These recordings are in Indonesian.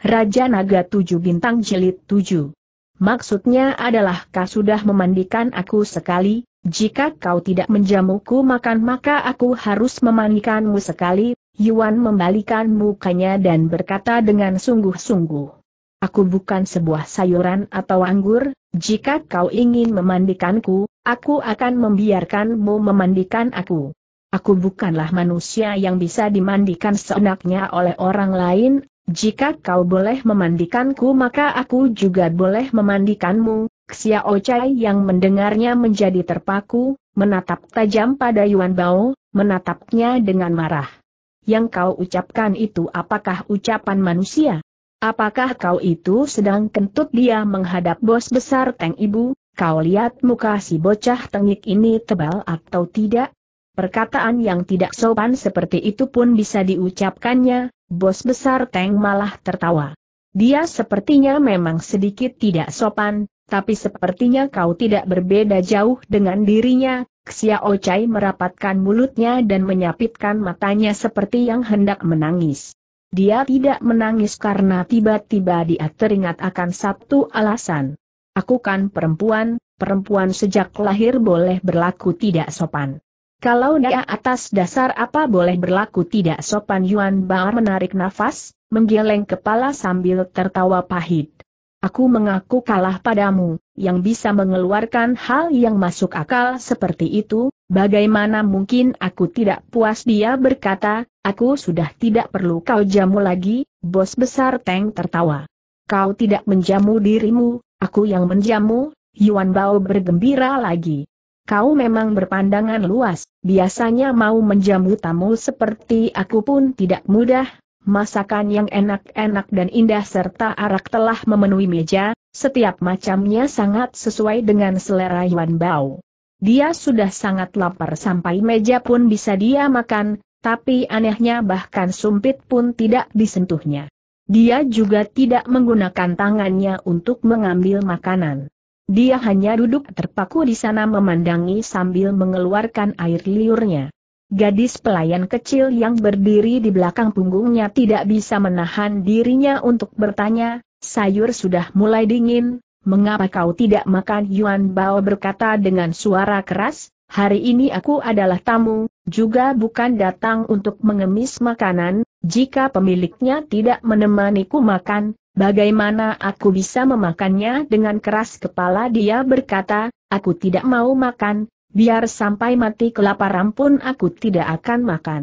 Raja Naga Tujuh Bintang Jelit Tujuh. Maksudnya adalah kau sudah memandikan aku sekali, jika kau tidak menjamuku makan maka aku harus memandikanmu sekali, Yuan membalikan mukanya dan berkata dengan sungguh-sungguh. Aku bukan sebuah sayuran atau anggur, jika kau ingin memandikanku, aku akan membiarkanmu memandikan aku. Aku bukanlah manusia yang bisa dimandikan seenaknya oleh orang lain, jika kau boleh memandikanku maka aku juga boleh memandikanmu. Xiao Ocai yang mendengarnya menjadi terpaku, menatap tajam pada Yuan Bao, menatapnya dengan marah. Yang kau ucapkan itu apakah ucapan manusia? Apakah kau itu sedang kentut dia menghadap bos besar Teng Ibu? Kau lihat muka si bocah tengik ini tebal atau tidak? Perkataan yang tidak sopan seperti itu pun bisa diucapkannya, Bos besar Teng malah tertawa. Dia sepertinya memang sedikit tidak sopan, tapi sepertinya kau tidak berbeda jauh dengan dirinya, Xia Ocai merapatkan mulutnya dan menyapitkan matanya seperti yang hendak menangis. Dia tidak menangis karena tiba-tiba dia teringat akan satu alasan. Aku kan perempuan, perempuan sejak lahir boleh berlaku tidak sopan. Kalau dia atas dasar apa boleh berlaku tidak sopan Yuan Bao menarik nafas, menggeleng kepala sambil tertawa pahit. Aku mengaku kalah padamu, yang bisa mengeluarkan hal yang masuk akal seperti itu, bagaimana mungkin aku tidak puas dia berkata, aku sudah tidak perlu kau jamu lagi, bos besar Teng tertawa. Kau tidak menjamu dirimu, aku yang menjamu, Yuan Bao bergembira lagi kau memang berpandangan luas, biasanya mau menjamu tamu seperti aku pun tidak mudah, masakan yang enak-enak dan indah serta arak telah memenuhi meja, setiap macamnya sangat sesuai dengan selera Yuan Bao. Dia sudah sangat lapar sampai meja pun bisa dia makan, tapi anehnya bahkan sumpit pun tidak disentuhnya. Dia juga tidak menggunakan tangannya untuk mengambil makanan. Dia hanya duduk terpaku di sana memandangi sambil mengeluarkan air liurnya. Gadis pelayan kecil yang berdiri di belakang punggungnya tidak bisa menahan dirinya untuk bertanya, sayur sudah mulai dingin, mengapa kau tidak makan Yuan Bao berkata dengan suara keras, hari ini aku adalah tamu, juga bukan datang untuk mengemis makanan, jika pemiliknya tidak menemaniku makan, Bagaimana aku bisa memakannya dengan keras kepala dia berkata, aku tidak mau makan, biar sampai mati kelaparan pun aku tidak akan makan.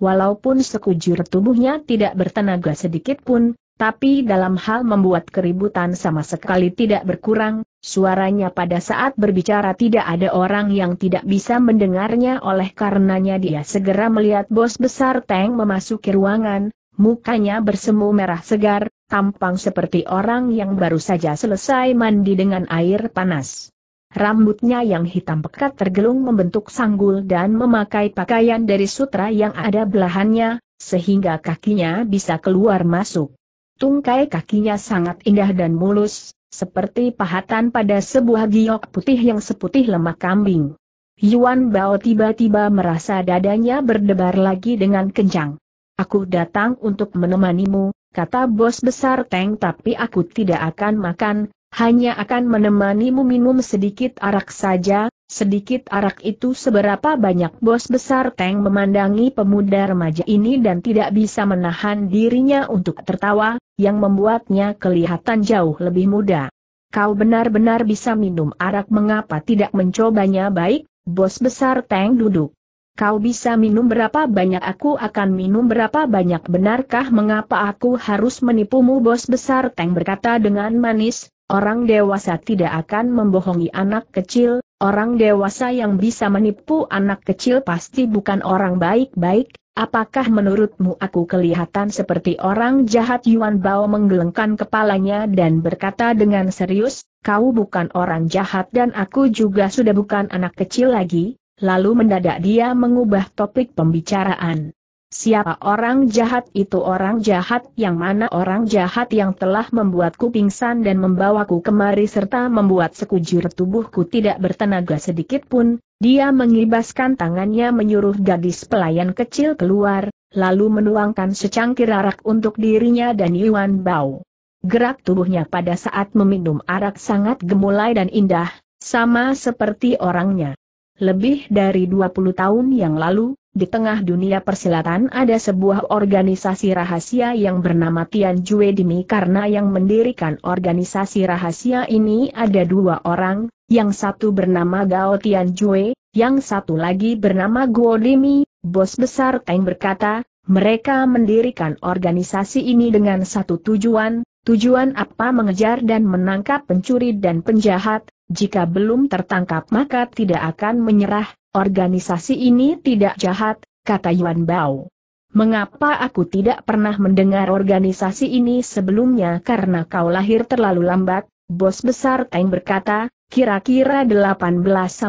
Walaupun sekujur tubuhnya tidak bertenaga sedikit pun, tapi dalam hal membuat keributan sama sekali tidak berkurang, suaranya pada saat berbicara tidak ada orang yang tidak bisa mendengarnya oleh karenanya dia segera melihat bos besar Teng memasuki ruangan, mukanya bersemu merah segar, Tampang seperti orang yang baru saja selesai mandi dengan air panas. Rambutnya yang hitam pekat tergelung membentuk sanggul dan memakai pakaian dari sutra yang ada belahannya, sehingga kakinya bisa keluar masuk. Tungkai kakinya sangat indah dan mulus, seperti pahatan pada sebuah giok putih yang seputih lemak kambing. Yuan Bao tiba-tiba merasa dadanya berdebar lagi dengan kencang. Aku datang untuk menemanimu, kata bos besar Teng tapi aku tidak akan makan, hanya akan menemanimu minum sedikit arak saja, sedikit arak itu seberapa banyak bos besar Teng memandangi pemuda remaja ini dan tidak bisa menahan dirinya untuk tertawa, yang membuatnya kelihatan jauh lebih muda. Kau benar-benar bisa minum arak mengapa tidak mencobanya baik, bos besar Teng duduk Kau bisa minum berapa banyak aku akan minum berapa banyak benarkah mengapa aku harus menipumu bos besar Teng berkata dengan manis, orang dewasa tidak akan membohongi anak kecil, orang dewasa yang bisa menipu anak kecil pasti bukan orang baik-baik, apakah menurutmu aku kelihatan seperti orang jahat Yuan Bao menggelengkan kepalanya dan berkata dengan serius, kau bukan orang jahat dan aku juga sudah bukan anak kecil lagi, lalu mendadak dia mengubah topik pembicaraan. Siapa orang jahat itu orang jahat yang mana orang jahat yang telah membuatku pingsan dan membawaku kemari serta membuat sekujur tubuhku tidak bertenaga sedikit pun, dia mengibaskan tangannya menyuruh gadis pelayan kecil keluar, lalu menuangkan secangkir arak untuk dirinya dan Yuan Bao. Gerak tubuhnya pada saat meminum arak sangat gemulai dan indah, sama seperti orangnya. Lebih dari 20 tahun yang lalu, di tengah dunia persilatan ada sebuah organisasi rahasia yang bernama Tian Jue Dimi karena yang mendirikan organisasi rahasia ini ada dua orang, yang satu bernama Gao Tian Jue, yang satu lagi bernama Guo Dimi, bos besar Teng berkata, mereka mendirikan organisasi ini dengan satu tujuan, Tujuan apa mengejar dan menangkap pencuri dan penjahat, jika belum tertangkap maka tidak akan menyerah, organisasi ini tidak jahat, kata Yuan Bao. Mengapa aku tidak pernah mendengar organisasi ini sebelumnya karena kau lahir terlalu lambat, bos besar Teng berkata, kira-kira 18-19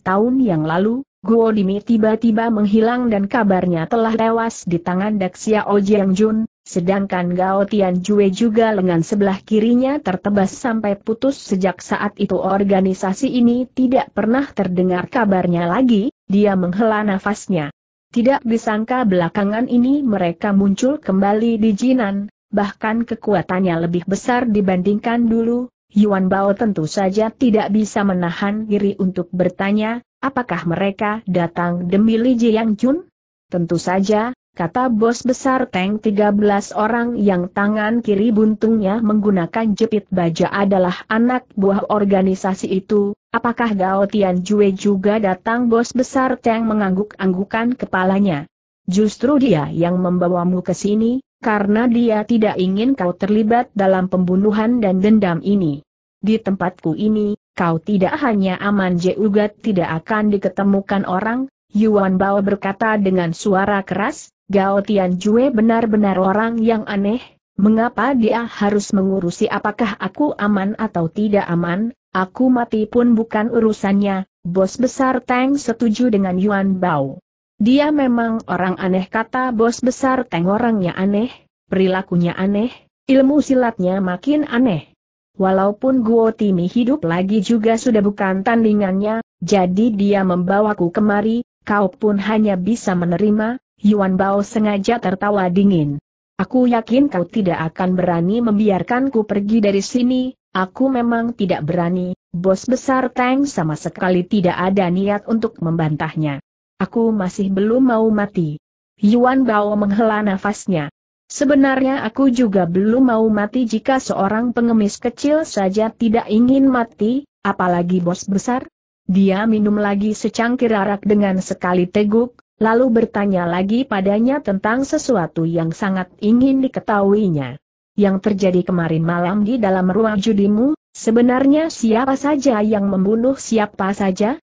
tahun yang lalu, Guo Dimi tiba-tiba menghilang dan kabarnya telah tewas di tangan Daxia Ojiang Jun, Sedangkan Gao Jue juga lengan sebelah kirinya tertebas sampai putus sejak saat itu organisasi ini tidak pernah terdengar kabarnya lagi, dia menghela nafasnya. Tidak disangka belakangan ini mereka muncul kembali di Jinan, bahkan kekuatannya lebih besar dibandingkan dulu, Yuan Bao tentu saja tidak bisa menahan diri untuk bertanya, apakah mereka datang demi Li Jiang Jun? Tentu saja, kata bos besar Teng 13 orang yang tangan kiri buntungnya menggunakan jepit baja adalah anak buah organisasi itu, apakah Gao Tian Jue juga datang bos besar Teng mengangguk-anggukan kepalanya. Justru dia yang membawamu ke sini, karena dia tidak ingin kau terlibat dalam pembunuhan dan dendam ini. Di tempatku ini, kau tidak hanya aman juga tidak akan diketemukan orang, Yuan Bao berkata dengan suara keras, Gao Jue benar-benar orang yang aneh, mengapa dia harus mengurusi apakah aku aman atau tidak aman, aku mati pun bukan urusannya, bos besar Tang setuju dengan Yuan Bao. Dia memang orang aneh kata bos besar Tang orangnya aneh, perilakunya aneh, ilmu silatnya makin aneh. Walaupun Guo Timi hidup lagi juga sudah bukan tandingannya, jadi dia membawaku kemari, kau pun hanya bisa menerima, Yuan Bao sengaja tertawa dingin. Aku yakin kau tidak akan berani membiarkanku pergi dari sini, aku memang tidak berani, bos besar Tang sama sekali tidak ada niat untuk membantahnya. Aku masih belum mau mati. Yuan Bao menghela nafasnya. Sebenarnya aku juga belum mau mati jika seorang pengemis kecil saja tidak ingin mati, apalagi bos besar. Dia minum lagi secangkir arak dengan sekali teguk, lalu bertanya lagi padanya tentang sesuatu yang sangat ingin diketahuinya. Yang terjadi kemarin malam di dalam ruang judimu, sebenarnya siapa saja yang membunuh siapa saja?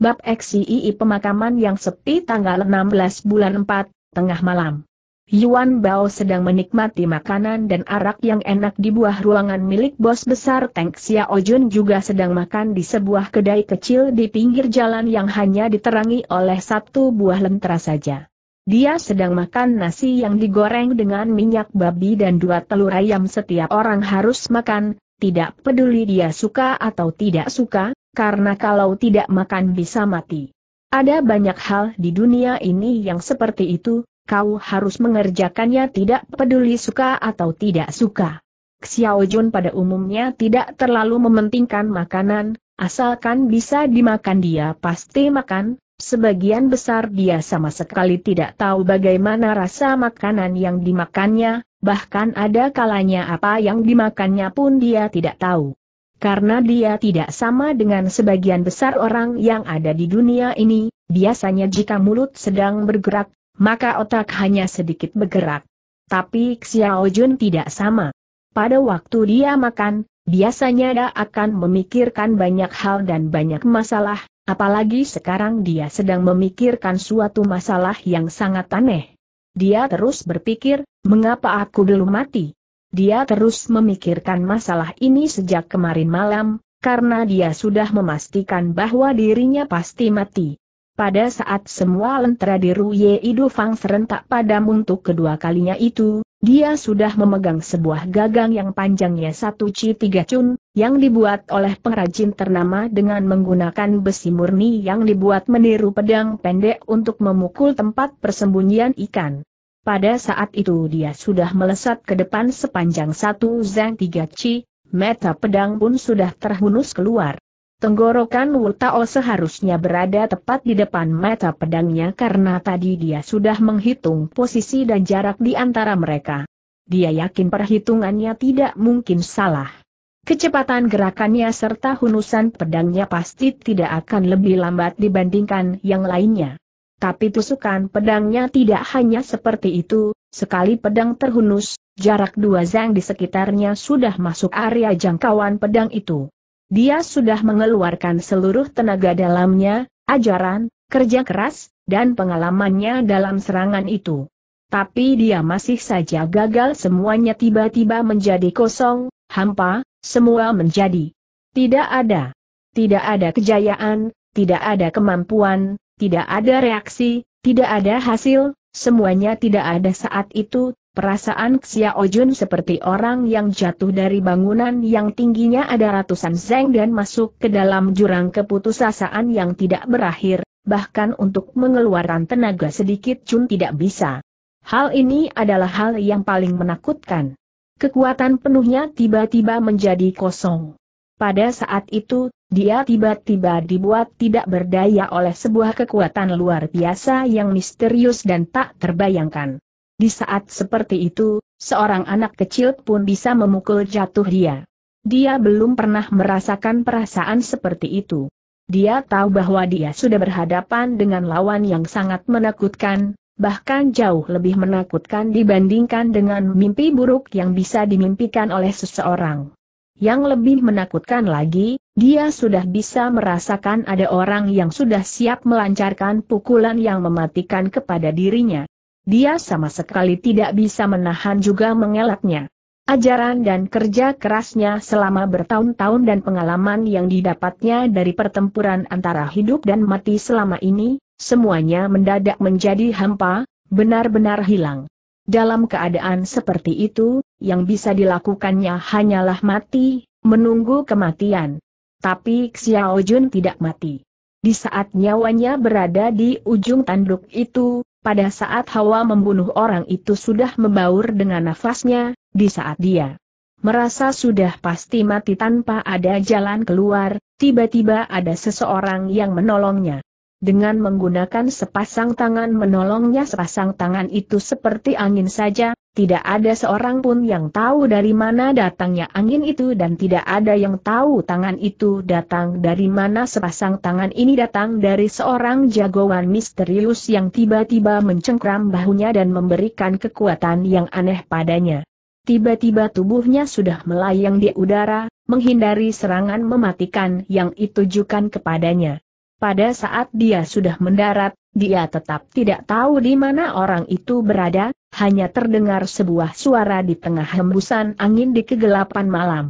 Bab XII pemakaman yang sepi tanggal 16 bulan 4, tengah malam. Yuan Bao sedang menikmati makanan dan arak yang enak di buah ruangan milik bos besar Teng Xiao Jun juga sedang makan di sebuah kedai kecil di pinggir jalan yang hanya diterangi oleh satu buah lentera saja. Dia sedang makan nasi yang digoreng dengan minyak babi dan dua telur ayam setiap orang harus makan, tidak peduli dia suka atau tidak suka, karena kalau tidak makan bisa mati. Ada banyak hal di dunia ini yang seperti itu, kau harus mengerjakannya tidak peduli suka atau tidak suka. Xiao Jun pada umumnya tidak terlalu mementingkan makanan, asalkan bisa dimakan dia pasti makan, sebagian besar dia sama sekali tidak tahu bagaimana rasa makanan yang dimakannya, bahkan ada kalanya apa yang dimakannya pun dia tidak tahu. Karena dia tidak sama dengan sebagian besar orang yang ada di dunia ini, biasanya jika mulut sedang bergerak, maka otak hanya sedikit bergerak. Tapi Xiao Jun tidak sama. Pada waktu dia makan, biasanya dia akan memikirkan banyak hal dan banyak masalah, apalagi sekarang dia sedang memikirkan suatu masalah yang sangat aneh. Dia terus berpikir, mengapa aku belum mati? Dia terus memikirkan masalah ini sejak kemarin malam, karena dia sudah memastikan bahwa dirinya pasti mati. Pada saat semua lentera di Ruye Fang serentak padam untuk kedua kalinya itu, dia sudah memegang sebuah gagang yang panjangnya satu ci tiga cun, yang dibuat oleh pengrajin ternama dengan menggunakan besi murni yang dibuat meniru pedang pendek untuk memukul tempat persembunyian ikan. Pada saat itu dia sudah melesat ke depan sepanjang satu zeng tiga ci, meta pedang pun sudah terhunus keluar. Tenggorokan Wu Tao seharusnya berada tepat di depan mata pedangnya karena tadi dia sudah menghitung posisi dan jarak di antara mereka. Dia yakin perhitungannya tidak mungkin salah. Kecepatan gerakannya serta hunusan pedangnya pasti tidak akan lebih lambat dibandingkan yang lainnya. Tapi tusukan pedangnya tidak hanya seperti itu, sekali pedang terhunus, jarak dua zang di sekitarnya sudah masuk area jangkauan pedang itu. Dia sudah mengeluarkan seluruh tenaga dalamnya, ajaran, kerja keras, dan pengalamannya dalam serangan itu. Tapi dia masih saja gagal semuanya tiba-tiba menjadi kosong, hampa, semua menjadi. Tidak ada. Tidak ada kejayaan, tidak ada kemampuan, tidak ada reaksi, tidak ada hasil, semuanya tidak ada saat itu, Perasaan Xiao Jun seperti orang yang jatuh dari bangunan yang tingginya ada ratusan zeng dan masuk ke dalam jurang keputusasaan yang tidak berakhir, bahkan untuk mengeluarkan tenaga sedikit Jun tidak bisa. Hal ini adalah hal yang paling menakutkan. Kekuatan penuhnya tiba-tiba menjadi kosong. Pada saat itu, dia tiba-tiba dibuat tidak berdaya oleh sebuah kekuatan luar biasa yang misterius dan tak terbayangkan. Di saat seperti itu, seorang anak kecil pun bisa memukul jatuh dia. Dia belum pernah merasakan perasaan seperti itu. Dia tahu bahwa dia sudah berhadapan dengan lawan yang sangat menakutkan, bahkan jauh lebih menakutkan dibandingkan dengan mimpi buruk yang bisa dimimpikan oleh seseorang. Yang lebih menakutkan lagi, dia sudah bisa merasakan ada orang yang sudah siap melancarkan pukulan yang mematikan kepada dirinya. Dia sama sekali tidak bisa menahan juga mengelaknya. Ajaran dan kerja kerasnya selama bertahun-tahun dan pengalaman yang didapatnya dari pertempuran antara hidup dan mati selama ini, semuanya mendadak menjadi hampa, benar-benar hilang. Dalam keadaan seperti itu, yang bisa dilakukannya hanyalah mati, menunggu kematian. Tapi Xiao Jun tidak mati. Di saat nyawanya berada di ujung tanduk itu, pada saat Hawa membunuh orang itu sudah membaur dengan nafasnya, di saat dia merasa sudah pasti mati tanpa ada jalan keluar, tiba-tiba ada seseorang yang menolongnya. Dengan menggunakan sepasang tangan menolongnya sepasang tangan itu seperti angin saja, tidak ada seorang pun yang tahu dari mana datangnya angin itu dan tidak ada yang tahu tangan itu datang dari mana sepasang tangan ini datang dari seorang jagoan misterius yang tiba-tiba mencengkram bahunya dan memberikan kekuatan yang aneh padanya. Tiba-tiba tubuhnya sudah melayang di udara, menghindari serangan mematikan yang ditujukan kepadanya. Pada saat dia sudah mendarat, dia tetap tidak tahu di mana orang itu berada, hanya terdengar sebuah suara di tengah hembusan angin di kegelapan malam.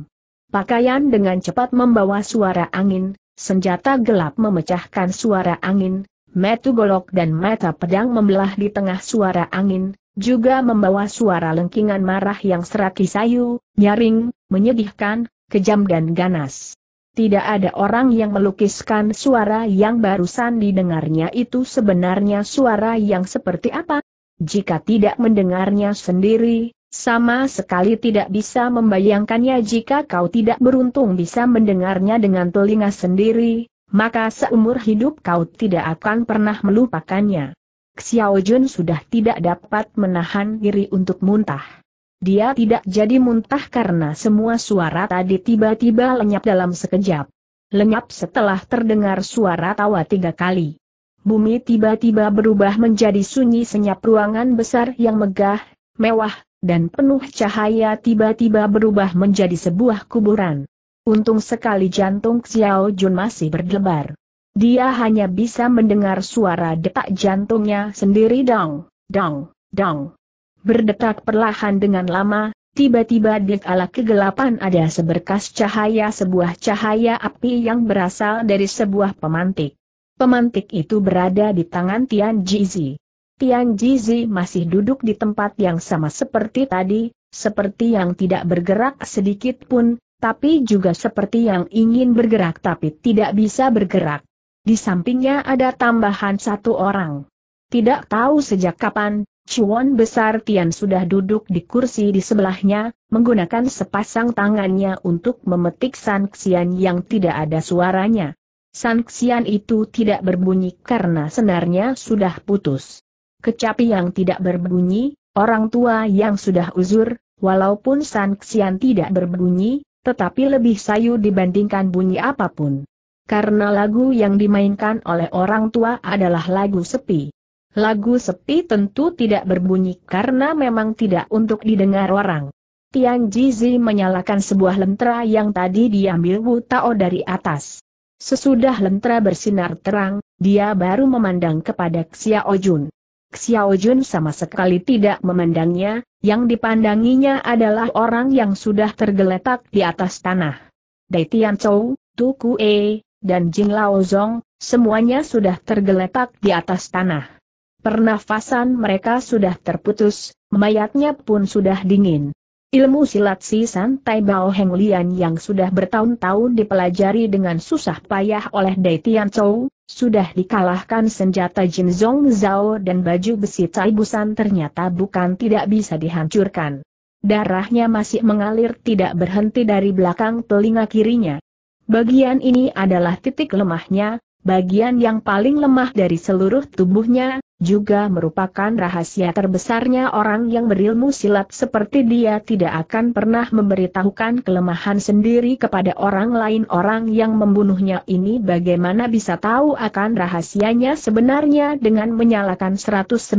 Pakaian dengan cepat membawa suara angin, senjata gelap memecahkan suara angin, metu golok dan mata pedang membelah di tengah suara angin, juga membawa suara lengkingan marah yang seraki sayu, nyaring, menyedihkan, kejam dan ganas. Tidak ada orang yang melukiskan suara yang barusan didengarnya itu sebenarnya suara yang seperti apa. Jika tidak mendengarnya sendiri, sama sekali tidak bisa membayangkannya jika kau tidak beruntung bisa mendengarnya dengan telinga sendiri, maka seumur hidup kau tidak akan pernah melupakannya. Xiao Jun sudah tidak dapat menahan diri untuk muntah. Dia tidak jadi muntah karena semua suara tadi tiba-tiba lenyap dalam sekejap. Lenyap setelah terdengar suara tawa tiga kali. Bumi tiba-tiba berubah menjadi sunyi senyap ruangan besar yang megah, mewah, dan penuh cahaya tiba-tiba berubah menjadi sebuah kuburan. Untung sekali jantung Xiao Jun masih berdebar. Dia hanya bisa mendengar suara detak jantungnya sendiri dong, dong, dong berdetak perlahan dengan lama, tiba-tiba di ala kegelapan ada seberkas cahaya sebuah cahaya api yang berasal dari sebuah pemantik. Pemantik itu berada di tangan Tian Jizi. Tian Jizi masih duduk di tempat yang sama seperti tadi, seperti yang tidak bergerak sedikit pun, tapi juga seperti yang ingin bergerak tapi tidak bisa bergerak. Di sampingnya ada tambahan satu orang. Tidak tahu sejak kapan, Chuan Besar Tian sudah duduk di kursi di sebelahnya, menggunakan sepasang tangannya untuk memetik San Xian yang tidak ada suaranya. San Xian itu tidak berbunyi karena senarnya sudah putus. Kecapi yang tidak berbunyi, orang tua yang sudah uzur, walaupun San Xian tidak berbunyi, tetapi lebih sayu dibandingkan bunyi apapun. Karena lagu yang dimainkan oleh orang tua adalah lagu sepi. Lagu sepi tentu tidak berbunyi karena memang tidak untuk didengar orang. Tian Jizi menyalakan sebuah lentera yang tadi diambil Wu Tao dari atas. Sesudah lentera bersinar terang, dia baru memandang kepada Xiao Jun. Xiao Jun sama sekali tidak memandangnya, yang dipandanginya adalah orang yang sudah tergeletak di atas tanah. Dai Tian Chou, Tu Kue, dan Jing Lao Zong, semuanya sudah tergeletak di atas tanah. Pernafasan mereka sudah terputus, mayatnya pun sudah dingin. Ilmu silat si Santai Bao Heng Lian yang sudah bertahun-tahun dipelajari dengan susah payah oleh Dai Tian Chou, sudah dikalahkan senjata Jin Zong Zhao dan baju besi Tai Busan ternyata bukan tidak bisa dihancurkan. Darahnya masih mengalir tidak berhenti dari belakang telinga kirinya. Bagian ini adalah titik lemahnya, bagian yang paling lemah dari seluruh tubuhnya, juga merupakan rahasia terbesarnya orang yang berilmu silat seperti dia tidak akan pernah memberitahukan kelemahan sendiri kepada orang lain orang yang membunuhnya ini bagaimana bisa tahu akan rahasianya sebenarnya dengan menyalakan 196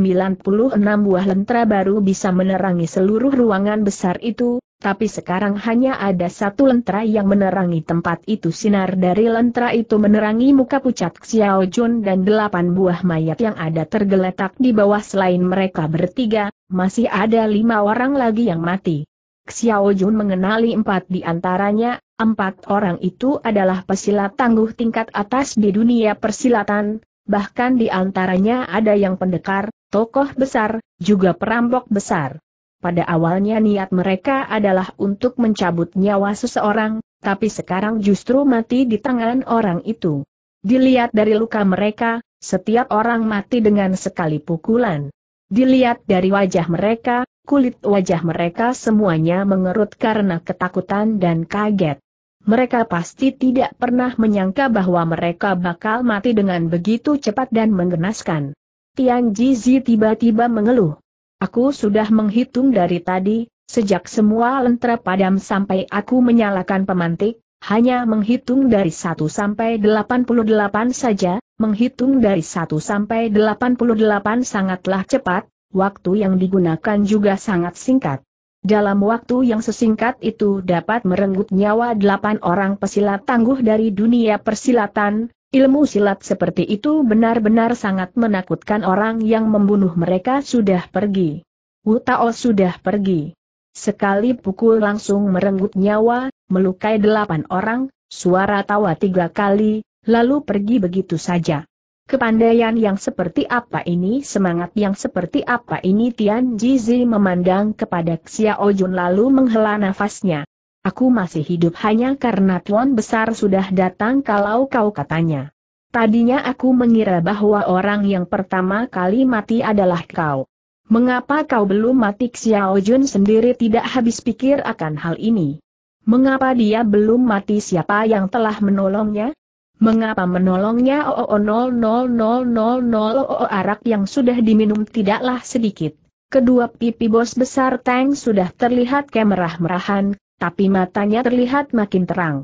buah lentera baru bisa menerangi seluruh ruangan besar itu, tapi sekarang hanya ada satu lentera yang menerangi tempat itu sinar dari lentera itu menerangi muka pucat Xiao Jun dan delapan buah mayat yang ada tergeletak di bawah selain mereka bertiga, masih ada lima orang lagi yang mati. Xiao Jun mengenali empat di antaranya, empat orang itu adalah pesilat tangguh tingkat atas di dunia persilatan, bahkan di antaranya ada yang pendekar, tokoh besar, juga perampok besar. Pada awalnya niat mereka adalah untuk mencabut nyawa seseorang, tapi sekarang justru mati di tangan orang itu. Dilihat dari luka mereka, setiap orang mati dengan sekali pukulan. Dilihat dari wajah mereka, kulit wajah mereka semuanya mengerut karena ketakutan dan kaget. Mereka pasti tidak pernah menyangka bahwa mereka bakal mati dengan begitu cepat dan mengenaskan. Tiang Jizi tiba-tiba mengeluh. Aku sudah menghitung dari tadi, sejak semua lentera padam sampai aku menyalakan pemantik, hanya menghitung dari 1 sampai 88 saja, menghitung dari 1 sampai 88 sangatlah cepat, waktu yang digunakan juga sangat singkat. Dalam waktu yang sesingkat itu dapat merenggut nyawa delapan orang pesilat tangguh dari dunia persilatan, Ilmu silat seperti itu benar-benar sangat menakutkan orang yang membunuh mereka sudah pergi. Wu Tao sudah pergi. Sekali pukul langsung merenggut nyawa, melukai delapan orang, suara tawa tiga kali, lalu pergi begitu saja. Kepandaian yang seperti apa ini semangat yang seperti apa ini Tian Jizi memandang kepada Xiao Jun lalu menghela nafasnya. Aku masih hidup hanya karena Tuan Besar sudah datang kalau kau katanya. Tadinya aku mengira bahwa orang yang pertama kali mati adalah kau. Mengapa kau belum mati Xiao Jun sendiri tidak habis pikir akan hal ini? Mengapa dia belum mati siapa yang telah menolongnya? Mengapa menolongnya OO oh, o oh, oh, arak yang sudah diminum tidaklah sedikit. Kedua pipi bos besar Tang sudah terlihat kemerah-merahan, tapi matanya terlihat makin terang.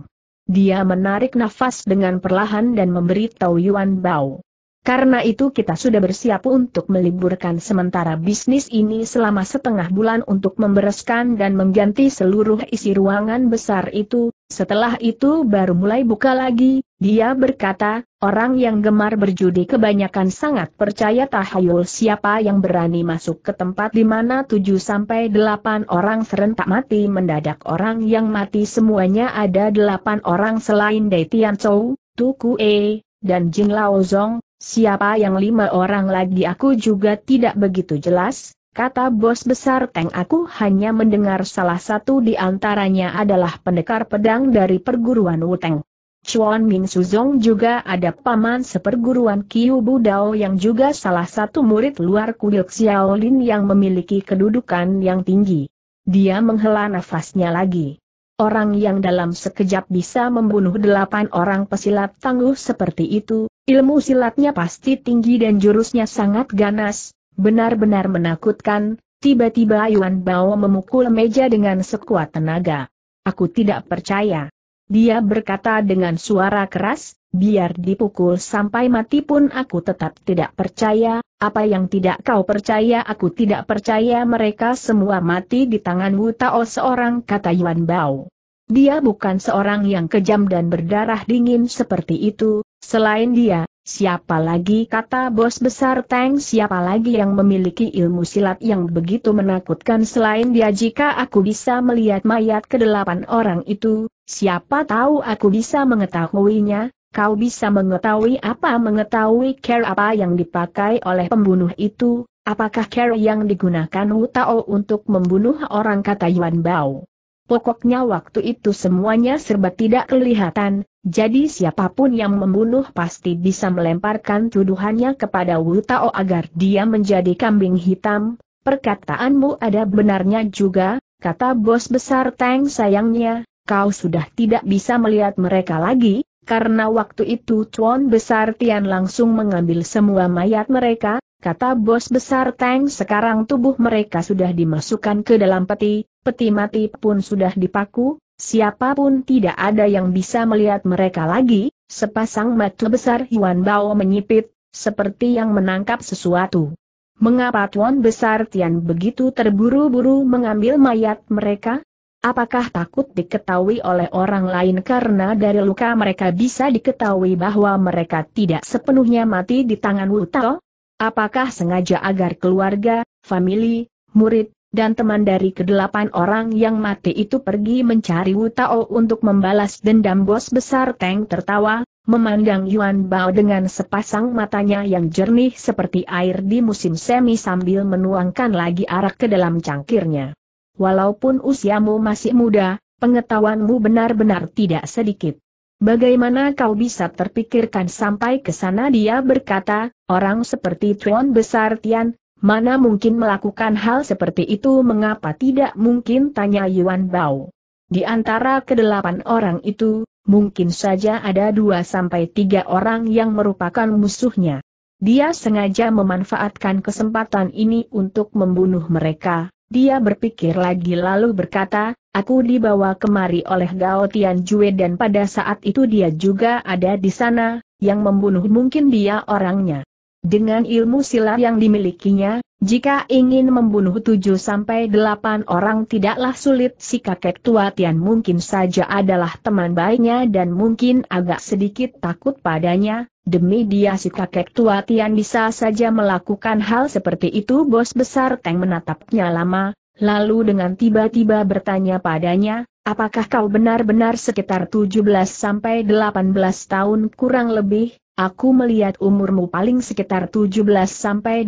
Dia menarik nafas dengan perlahan dan memberitahu Yuan Bao. Karena itu kita sudah bersiap untuk meliburkan sementara bisnis ini selama setengah bulan untuk membereskan dan mengganti seluruh isi ruangan besar itu, setelah itu baru mulai buka lagi, dia berkata, orang yang gemar berjudi kebanyakan sangat percaya tahayul siapa yang berani masuk ke tempat di mana tujuh sampai delapan orang serentak mati mendadak orang yang mati semuanya ada delapan orang selain Dai Tian Chou, Tu Kue, dan Jing Lao Zong, siapa yang lima orang lagi aku juga tidak begitu jelas, Kata bos besar Teng aku hanya mendengar salah satu di antaranya adalah pendekar pedang dari perguruan Wuteng. Chuan Ming Suzong juga ada paman seperguruan Qiu Budao yang juga salah satu murid luar kuil Xiaolin yang memiliki kedudukan yang tinggi. Dia menghela nafasnya lagi. Orang yang dalam sekejap bisa membunuh delapan orang pesilat tangguh seperti itu, ilmu silatnya pasti tinggi dan jurusnya sangat ganas, benar-benar menakutkan, tiba-tiba Yuan Bao memukul meja dengan sekuat tenaga. Aku tidak percaya. Dia berkata dengan suara keras, biar dipukul sampai mati pun aku tetap tidak percaya, apa yang tidak kau percaya aku tidak percaya mereka semua mati di tangan Wu Tao seorang kata Yuan Bao. Dia bukan seorang yang kejam dan berdarah dingin seperti itu, selain dia, Siapa lagi kata bos besar Tang siapa lagi yang memiliki ilmu silat yang begitu menakutkan selain dia jika aku bisa melihat mayat kedelapan orang itu, siapa tahu aku bisa mengetahuinya, kau bisa mengetahui apa mengetahui care apa yang dipakai oleh pembunuh itu, apakah care yang digunakan Wu Tao untuk membunuh orang kata Yuan Bao. Pokoknya waktu itu semuanya serba tidak kelihatan, jadi siapapun yang membunuh pasti bisa melemparkan tuduhannya kepada Wu Tao agar dia menjadi kambing hitam. Perkataanmu ada benarnya juga, kata bos besar Tang sayangnya, kau sudah tidak bisa melihat mereka lagi, karena waktu itu Chuan Besar Tian langsung mengambil semua mayat mereka, kata bos besar Tang sekarang tubuh mereka sudah dimasukkan ke dalam peti, peti mati pun sudah dipaku, Siapapun tidak ada yang bisa melihat mereka lagi, sepasang mata besar Yuan Bao menyipit, seperti yang menangkap sesuatu. Mengapa Tuan Besar Tian begitu terburu-buru mengambil mayat mereka? Apakah takut diketahui oleh orang lain karena dari luka mereka bisa diketahui bahwa mereka tidak sepenuhnya mati di tangan Wu Tao? Apakah sengaja agar keluarga, famili, murid, dan teman dari kedelapan orang yang mati itu pergi mencari Wu Tao untuk membalas dendam bos besar Teng tertawa, memandang Yuan Bao dengan sepasang matanya yang jernih seperti air di musim semi sambil menuangkan lagi arak ke dalam cangkirnya. Walaupun usiamu masih muda, pengetahuanmu benar-benar tidak sedikit. Bagaimana kau bisa terpikirkan sampai ke sana dia berkata, orang seperti Tuan Besar Tian, Mana mungkin melakukan hal seperti itu mengapa tidak mungkin tanya Yuan Bao. Di antara kedelapan orang itu, mungkin saja ada dua sampai tiga orang yang merupakan musuhnya. Dia sengaja memanfaatkan kesempatan ini untuk membunuh mereka, dia berpikir lagi lalu berkata, aku dibawa kemari oleh Gao Jue dan pada saat itu dia juga ada di sana, yang membunuh mungkin dia orangnya. Dengan ilmu silat yang dimilikinya, jika ingin membunuh tujuh sampai delapan orang tidaklah sulit si kakek tua Tian mungkin saja adalah teman baiknya dan mungkin agak sedikit takut padanya, demi dia si kakek tua Tian bisa saja melakukan hal seperti itu bos besar Teng menatapnya lama, lalu dengan tiba-tiba bertanya padanya, apakah kau benar-benar sekitar 17 sampai 18 tahun kurang lebih, Aku melihat umurmu paling sekitar 17-18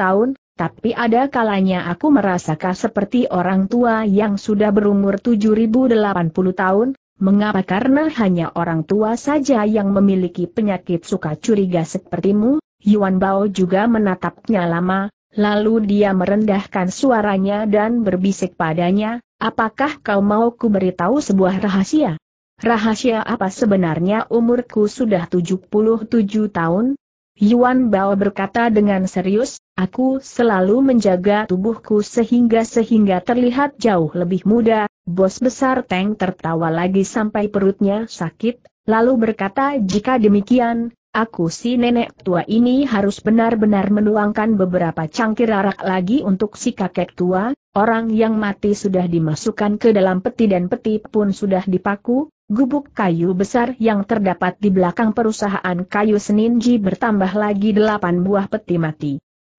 tahun, tapi ada kalanya aku merasakah seperti orang tua yang sudah berumur 7080 tahun, mengapa karena hanya orang tua saja yang memiliki penyakit suka curiga sepertimu, Yuan Bao juga menatapnya lama, lalu dia merendahkan suaranya dan berbisik padanya, apakah kau mau ku beritahu sebuah rahasia? Rahasia apa sebenarnya umurku sudah 77 tahun? Yuan Bao berkata dengan serius, aku selalu menjaga tubuhku sehingga-sehingga terlihat jauh lebih muda, bos besar Teng tertawa lagi sampai perutnya sakit, lalu berkata jika demikian, Aku si nenek tua ini harus benar-benar menuangkan beberapa cangkir arak lagi untuk si kakek tua, orang yang mati sudah dimasukkan ke dalam peti dan peti pun sudah dipaku, gubuk kayu besar yang terdapat di belakang perusahaan kayu Seninji bertambah lagi delapan buah peti mati.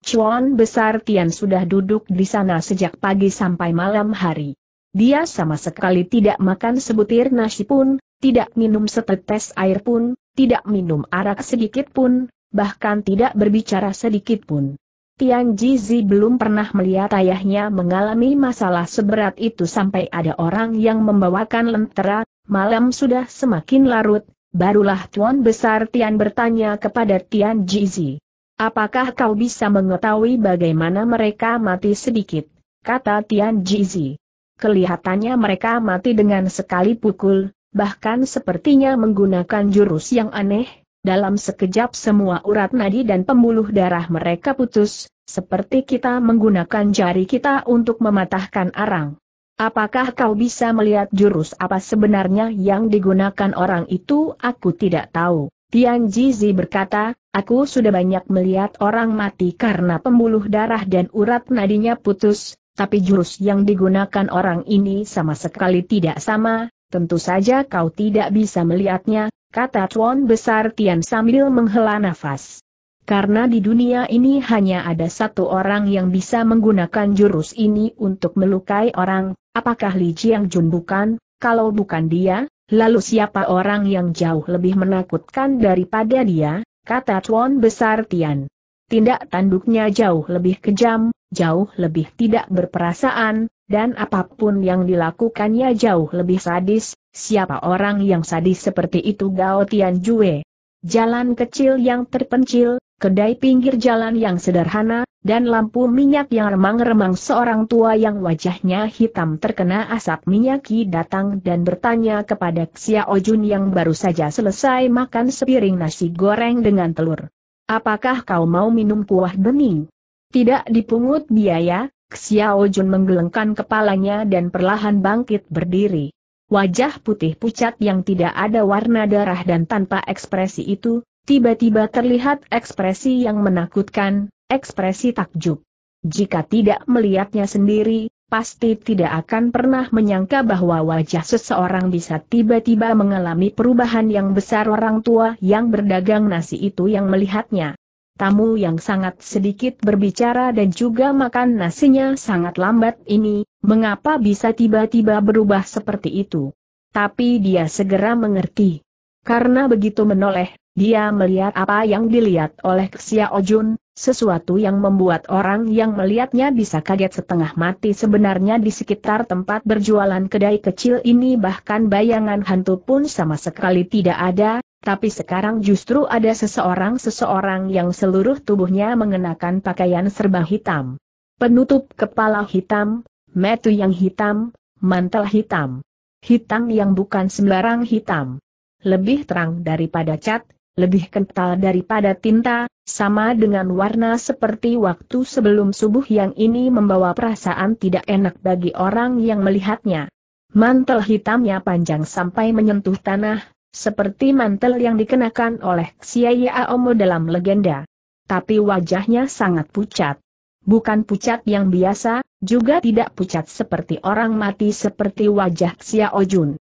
Chuan Besar Tian sudah duduk di sana sejak pagi sampai malam hari. Dia sama sekali tidak makan sebutir nasi pun, tidak minum setetes air pun, tidak minum arak sedikit pun, bahkan tidak berbicara sedikit pun. Tiang Jizi belum pernah melihat ayahnya mengalami masalah seberat itu sampai ada orang yang membawakan lentera, malam sudah semakin larut, barulah Tuan Besar Tian bertanya kepada Tian Jizi. Apakah kau bisa mengetahui bagaimana mereka mati sedikit? kata Tian Jizi. Kelihatannya mereka mati dengan sekali pukul, bahkan sepertinya menggunakan jurus yang aneh, dalam sekejap semua urat nadi dan pembuluh darah mereka putus, seperti kita menggunakan jari kita untuk mematahkan arang. Apakah kau bisa melihat jurus apa sebenarnya yang digunakan orang itu? Aku tidak tahu. Tian Jizi berkata, aku sudah banyak melihat orang mati karena pembuluh darah dan urat nadinya putus, tapi jurus yang digunakan orang ini sama sekali tidak sama, Tentu saja kau tidak bisa melihatnya, kata Chuan Besar Tian sambil menghela nafas. Karena di dunia ini hanya ada satu orang yang bisa menggunakan jurus ini untuk melukai orang, apakah Li Jiang Jun bukan? Kalau bukan dia, lalu siapa orang yang jauh lebih menakutkan daripada dia? Kata Chuan Besar Tian. Tindak tanduknya jauh lebih kejam, jauh lebih tidak berperasaan, dan apapun yang dilakukannya jauh lebih sadis, siapa orang yang sadis seperti itu Gao Jue? Jalan kecil yang terpencil, kedai pinggir jalan yang sederhana, dan lampu minyak yang remang-remang seorang tua yang wajahnya hitam terkena asap minyak datang dan bertanya kepada Xiao Jun yang baru saja selesai makan sepiring nasi goreng dengan telur. Apakah kau mau minum kuah bening? Tidak dipungut biaya, Xiao Jun menggelengkan kepalanya dan perlahan bangkit berdiri. Wajah putih pucat yang tidak ada warna darah dan tanpa ekspresi itu, tiba-tiba terlihat ekspresi yang menakutkan, ekspresi takjub. Jika tidak melihatnya sendiri, pasti tidak akan pernah menyangka bahwa wajah seseorang bisa tiba-tiba mengalami perubahan yang besar orang tua yang berdagang nasi itu yang melihatnya tamu yang sangat sedikit berbicara dan juga makan nasinya sangat lambat ini, mengapa bisa tiba-tiba berubah seperti itu. Tapi dia segera mengerti. Karena begitu menoleh, dia melihat apa yang dilihat oleh Xiao Ojun, sesuatu yang membuat orang yang melihatnya bisa kaget setengah mati sebenarnya di sekitar tempat berjualan kedai kecil ini bahkan bayangan hantu pun sama sekali tidak ada, tapi sekarang justru ada seseorang-seseorang yang seluruh tubuhnya mengenakan pakaian serba hitam. Penutup kepala hitam, metu yang hitam, mantel hitam. Hitam yang bukan sembarang hitam. Lebih terang daripada cat, lebih kental daripada tinta, sama dengan warna seperti waktu sebelum subuh yang ini membawa perasaan tidak enak bagi orang yang melihatnya. Mantel hitamnya panjang sampai menyentuh tanah, seperti mantel yang dikenakan oleh Xiai Aomo dalam legenda. Tapi wajahnya sangat pucat. Bukan pucat yang biasa, juga tidak pucat seperti orang mati seperti wajah Xiao Jun.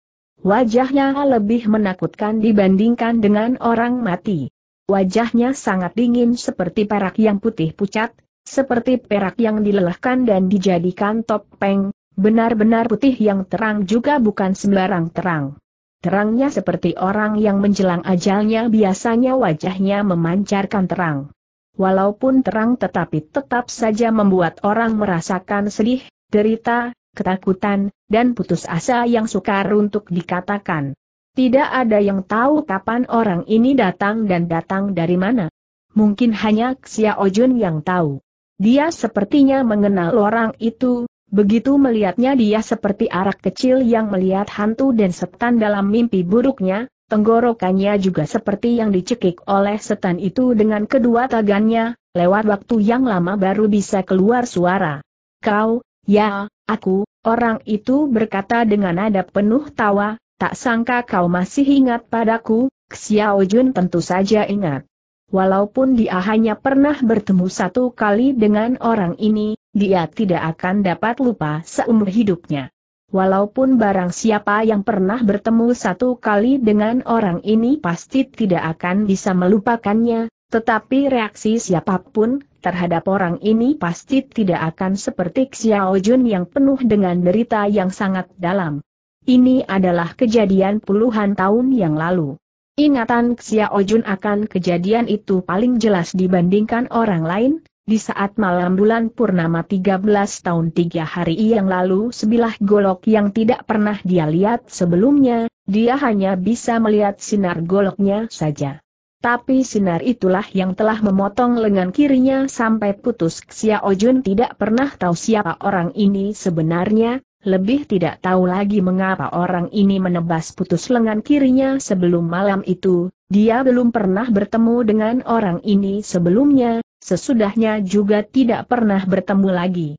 Wajahnya lebih menakutkan dibandingkan dengan orang mati. Wajahnya sangat dingin seperti perak yang putih pucat, seperti perak yang dilelehkan dan dijadikan topeng, benar-benar putih yang terang juga bukan sembarang terang. Terangnya seperti orang yang menjelang ajalnya biasanya wajahnya memancarkan terang. Walaupun terang tetapi tetap saja membuat orang merasakan sedih, derita, ketakutan, dan putus asa yang sukar untuk dikatakan. Tidak ada yang tahu kapan orang ini datang dan datang dari mana. Mungkin hanya Xia Ojun yang tahu. Dia sepertinya mengenal orang itu, Begitu melihatnya dia seperti arak kecil yang melihat hantu dan setan dalam mimpi buruknya, tenggorokannya juga seperti yang dicekik oleh setan itu dengan kedua tagannya, lewat waktu yang lama baru bisa keluar suara. Kau, ya, aku, orang itu berkata dengan nada penuh tawa, tak sangka kau masih ingat padaku, Xiao Jun tentu saja ingat. Walaupun dia hanya pernah bertemu satu kali dengan orang ini, dia tidak akan dapat lupa seumur hidupnya. Walaupun barang siapa yang pernah bertemu satu kali dengan orang ini pasti tidak akan bisa melupakannya, tetapi reaksi siapapun terhadap orang ini pasti tidak akan seperti Xiao Jun yang penuh dengan derita yang sangat dalam. Ini adalah kejadian puluhan tahun yang lalu. Ingatan Xiao Jun akan kejadian itu paling jelas dibandingkan orang lain, di saat malam bulan purnama 13 tahun tiga hari yang lalu sebilah golok yang tidak pernah dia lihat sebelumnya, dia hanya bisa melihat sinar goloknya saja. Tapi sinar itulah yang telah memotong lengan kirinya sampai putus Xiao Jun tidak pernah tahu siapa orang ini sebenarnya, lebih tidak tahu lagi mengapa orang ini menebas putus lengan kirinya sebelum malam itu, dia belum pernah bertemu dengan orang ini sebelumnya, sesudahnya juga tidak pernah bertemu lagi.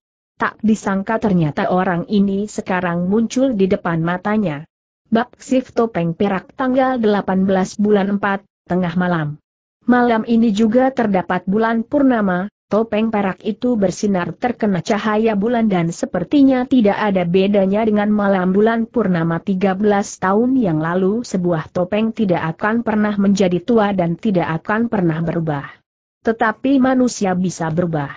Tak disangka ternyata orang ini sekarang muncul di depan matanya. Bab Sif Topeng Perak tanggal 18 bulan 4, tengah malam. Malam ini juga terdapat bulan purnama, Topeng perak itu bersinar terkena cahaya bulan dan sepertinya tidak ada bedanya dengan malam bulan purnama 13 tahun yang lalu sebuah topeng tidak akan pernah menjadi tua dan tidak akan pernah berubah. Tetapi manusia bisa berubah.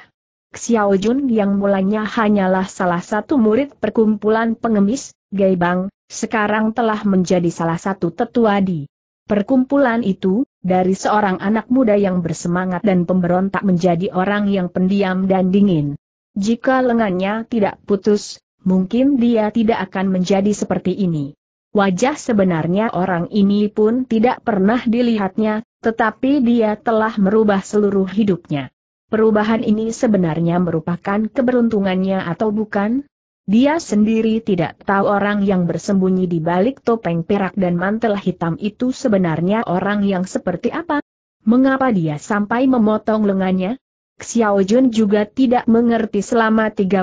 Xiao Jun yang mulanya hanyalah salah satu murid perkumpulan pengemis, Gai Bang, sekarang telah menjadi salah satu tetua di perkumpulan itu, dari seorang anak muda yang bersemangat dan pemberontak menjadi orang yang pendiam dan dingin. Jika lengannya tidak putus, mungkin dia tidak akan menjadi seperti ini. Wajah sebenarnya orang ini pun tidak pernah dilihatnya, tetapi dia telah merubah seluruh hidupnya. Perubahan ini sebenarnya merupakan keberuntungannya atau bukan? Dia sendiri tidak tahu orang yang bersembunyi di balik topeng perak dan mantel hitam itu sebenarnya orang yang seperti apa. Mengapa dia sampai memotong lengannya? Xiao Jun juga tidak mengerti selama 13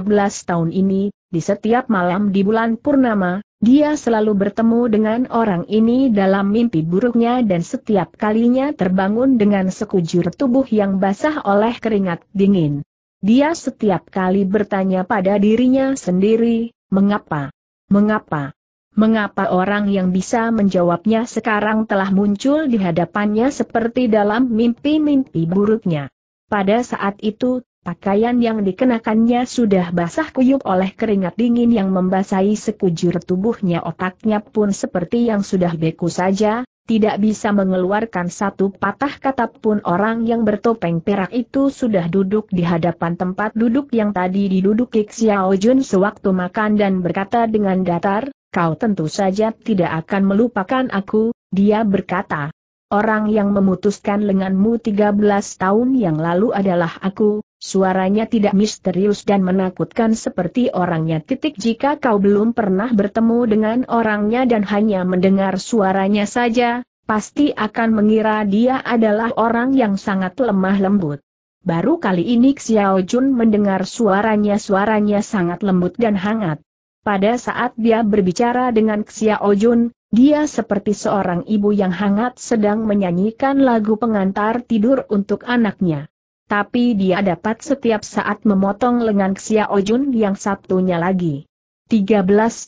tahun ini, di setiap malam di bulan Purnama, dia selalu bertemu dengan orang ini dalam mimpi buruknya dan setiap kalinya terbangun dengan sekujur tubuh yang basah oleh keringat dingin. Dia setiap kali bertanya pada dirinya sendiri, mengapa? Mengapa? Mengapa orang yang bisa menjawabnya sekarang telah muncul di hadapannya seperti dalam mimpi-mimpi buruknya? Pada saat itu, pakaian yang dikenakannya sudah basah kuyup oleh keringat dingin yang membasahi sekujur tubuhnya otaknya pun seperti yang sudah beku saja, tidak bisa mengeluarkan satu patah kata pun orang yang bertopeng perak itu sudah duduk di hadapan tempat duduk yang tadi diduduki Xiao Jun sewaktu makan dan berkata dengan datar, kau tentu saja tidak akan melupakan aku, dia berkata. Orang yang memutuskan lenganmu 13 tahun yang lalu adalah aku, Suaranya tidak misterius dan menakutkan seperti orangnya titik jika kau belum pernah bertemu dengan orangnya dan hanya mendengar suaranya saja, pasti akan mengira dia adalah orang yang sangat lemah lembut. Baru kali ini Xiao Jun mendengar suaranya-suaranya sangat lembut dan hangat. Pada saat dia berbicara dengan Xiao Jun, dia seperti seorang ibu yang hangat sedang menyanyikan lagu pengantar tidur untuk anaknya tapi dia dapat setiap saat memotong lengan Xiao Jun yang satunya lagi. 13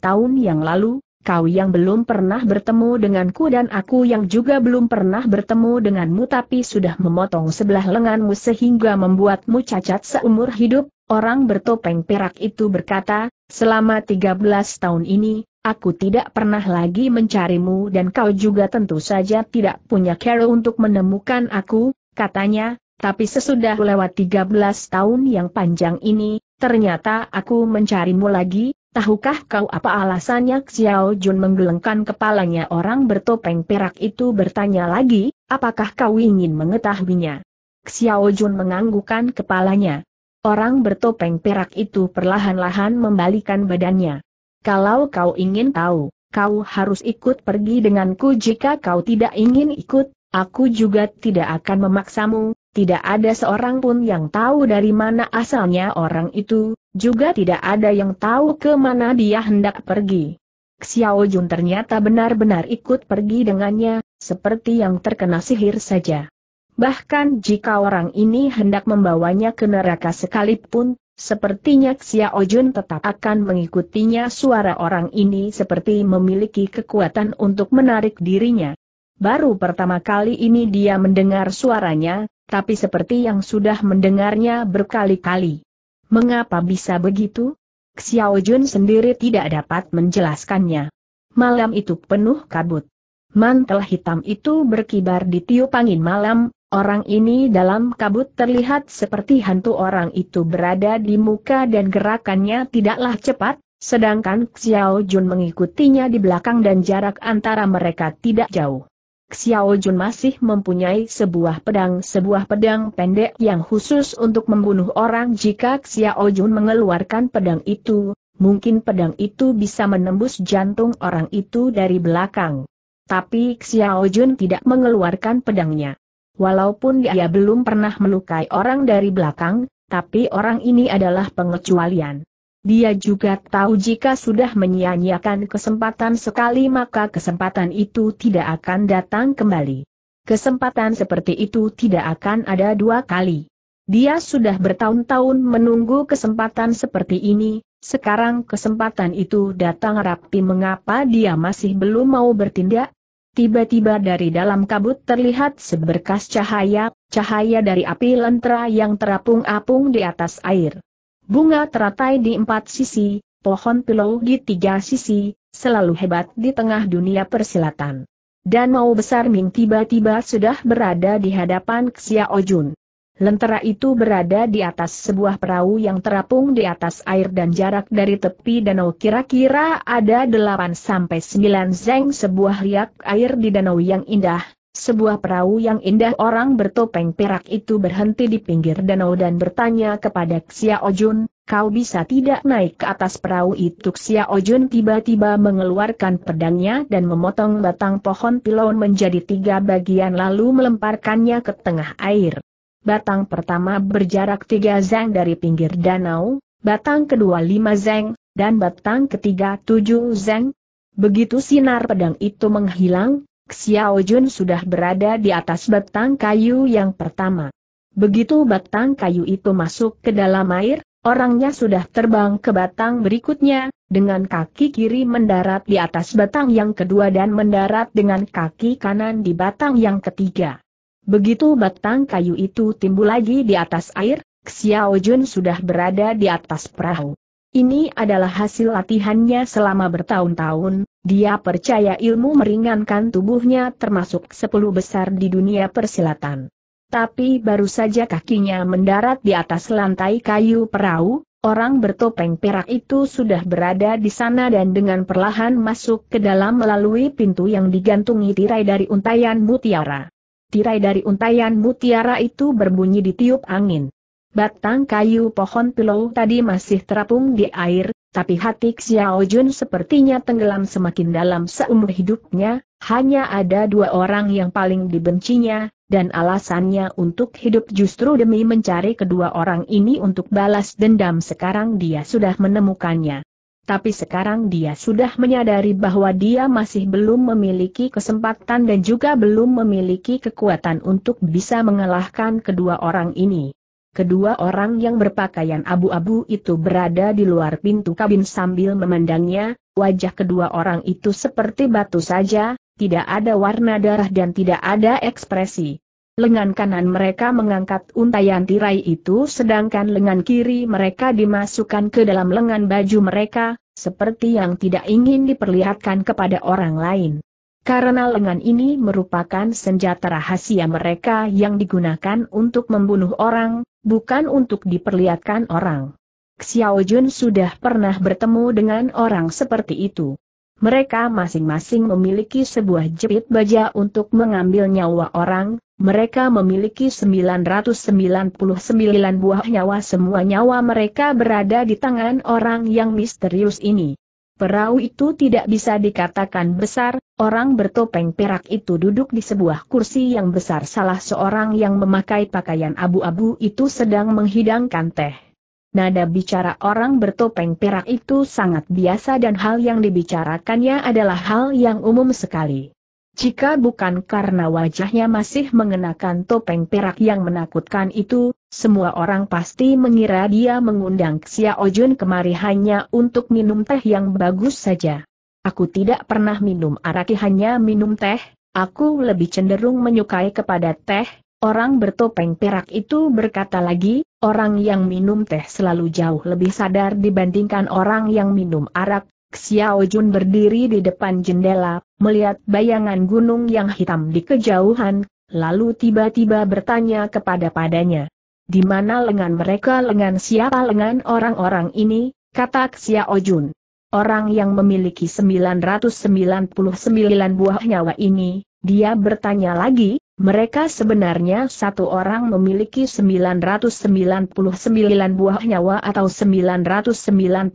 tahun yang lalu, kau yang belum pernah bertemu denganku dan aku yang juga belum pernah bertemu denganmu tapi sudah memotong sebelah lenganmu sehingga membuatmu cacat seumur hidup, orang bertopeng perak itu berkata, selama 13 tahun ini, aku tidak pernah lagi mencarimu dan kau juga tentu saja tidak punya cara untuk menemukan aku, katanya, tapi sesudah lewat 13 tahun yang panjang ini, ternyata aku mencarimu lagi, tahukah kau apa alasannya Xiao Jun menggelengkan kepalanya orang bertopeng perak itu bertanya lagi, apakah kau ingin mengetahuinya? Xiao Jun menganggukkan kepalanya. Orang bertopeng perak itu perlahan-lahan membalikan badannya. Kalau kau ingin tahu, kau harus ikut pergi denganku jika kau tidak ingin ikut, aku juga tidak akan memaksamu, tidak ada seorang pun yang tahu dari mana asalnya orang itu, juga tidak ada yang tahu ke mana dia hendak pergi. Xiao Jun ternyata benar-benar ikut pergi dengannya, seperti yang terkena sihir saja. Bahkan jika orang ini hendak membawanya ke neraka sekalipun, sepertinya Xiao Jun tetap akan mengikutinya suara orang ini seperti memiliki kekuatan untuk menarik dirinya. Baru pertama kali ini dia mendengar suaranya, tapi seperti yang sudah mendengarnya berkali-kali. Mengapa bisa begitu? Xiao Jun sendiri tidak dapat menjelaskannya. Malam itu penuh kabut. Mantel hitam itu berkibar di tiup angin malam, orang ini dalam kabut terlihat seperti hantu orang itu berada di muka dan gerakannya tidaklah cepat, sedangkan Xiao Jun mengikutinya di belakang dan jarak antara mereka tidak jauh. Xiao Jun masih mempunyai sebuah pedang, sebuah pedang pendek yang khusus untuk membunuh orang. Jika Xiao Jun mengeluarkan pedang itu, mungkin pedang itu bisa menembus jantung orang itu dari belakang. Tapi Xiao Jun tidak mengeluarkan pedangnya. Walaupun dia belum pernah melukai orang dari belakang, tapi orang ini adalah pengecualian. Dia juga tahu jika sudah menyia-nyiakan kesempatan sekali maka kesempatan itu tidak akan datang kembali. Kesempatan seperti itu tidak akan ada dua kali. Dia sudah bertahun-tahun menunggu kesempatan seperti ini, sekarang kesempatan itu datang rapi mengapa dia masih belum mau bertindak? Tiba-tiba dari dalam kabut terlihat seberkas cahaya, cahaya dari api lentera yang terapung-apung di atas air. Bunga teratai di empat sisi, pohon pilau di tiga sisi, selalu hebat di tengah dunia persilatan. Dan mau besar Ming tiba-tiba sudah berada di hadapan Xia Ojun. Lentera itu berada di atas sebuah perahu yang terapung di atas air dan jarak dari tepi danau kira-kira ada 8-9 zeng sebuah riak air di danau yang indah, sebuah perahu yang indah orang bertopeng perak itu berhenti di pinggir danau dan bertanya kepada Xiao Jun, kau bisa tidak naik ke atas perahu itu Xiao Jun tiba-tiba mengeluarkan pedangnya dan memotong batang pohon pilon menjadi tiga bagian lalu melemparkannya ke tengah air. Batang pertama berjarak tiga zeng dari pinggir danau, batang kedua lima zeng, dan batang ketiga tujuh zeng. Begitu sinar pedang itu menghilang, Xiao Jun sudah berada di atas batang kayu yang pertama. Begitu batang kayu itu masuk ke dalam air, orangnya sudah terbang ke batang berikutnya, dengan kaki kiri mendarat di atas batang yang kedua dan mendarat dengan kaki kanan di batang yang ketiga. Begitu batang kayu itu timbul lagi di atas air, Xiao Jun sudah berada di atas perahu. Ini adalah hasil latihannya selama bertahun-tahun, dia percaya ilmu meringankan tubuhnya termasuk sepuluh besar di dunia persilatan. Tapi baru saja kakinya mendarat di atas lantai kayu perahu, orang bertopeng perak itu sudah berada di sana dan dengan perlahan masuk ke dalam melalui pintu yang digantungi tirai dari untayan mutiara. Tirai dari untayan mutiara itu berbunyi di tiup angin. Batang kayu pohon pilau tadi masih terapung di air, tapi hati Xiao Jun sepertinya tenggelam semakin dalam seumur hidupnya, hanya ada dua orang yang paling dibencinya, dan alasannya untuk hidup justru demi mencari kedua orang ini untuk balas dendam sekarang dia sudah menemukannya. Tapi sekarang dia sudah menyadari bahwa dia masih belum memiliki kesempatan dan juga belum memiliki kekuatan untuk bisa mengalahkan kedua orang ini. Kedua orang yang berpakaian abu-abu itu berada di luar pintu kabin sambil memandangnya, wajah kedua orang itu seperti batu saja, tidak ada warna darah dan tidak ada ekspresi. Lengan kanan mereka mengangkat untayan tirai itu sedangkan lengan kiri mereka dimasukkan ke dalam lengan baju mereka, seperti yang tidak ingin diperlihatkan kepada orang lain. Karena lengan ini merupakan senjata rahasia mereka yang digunakan untuk membunuh orang, bukan untuk diperlihatkan orang. Xiao Jun sudah pernah bertemu dengan orang seperti itu. Mereka masing-masing memiliki sebuah jepit baja untuk mengambil nyawa orang, mereka memiliki 999 buah nyawa semua nyawa mereka berada di tangan orang yang misterius ini. Perahu itu tidak bisa dikatakan besar, orang bertopeng perak itu duduk di sebuah kursi yang besar salah seorang yang memakai pakaian abu-abu itu sedang menghidangkan teh. Nada bicara orang bertopeng perak itu sangat biasa dan hal yang dibicarakannya adalah hal yang umum sekali. Jika bukan karena wajahnya masih mengenakan topeng perak yang menakutkan itu, semua orang pasti mengira dia mengundang Xiao Jun kemari hanya untuk minum teh yang bagus saja. Aku tidak pernah minum araki hanya minum teh, aku lebih cenderung menyukai kepada teh. Orang bertopeng perak itu berkata lagi, orang yang minum teh selalu jauh lebih sadar dibandingkan orang yang minum arak. Xiao Jun berdiri di depan jendela, melihat bayangan gunung yang hitam di kejauhan, lalu tiba-tiba bertanya kepada padanya. Di mana lengan mereka lengan siapa lengan orang-orang ini, kata Xiao Jun. Orang yang memiliki 999 buah nyawa ini, dia bertanya lagi, mereka sebenarnya satu orang memiliki 999 buah nyawa atau 999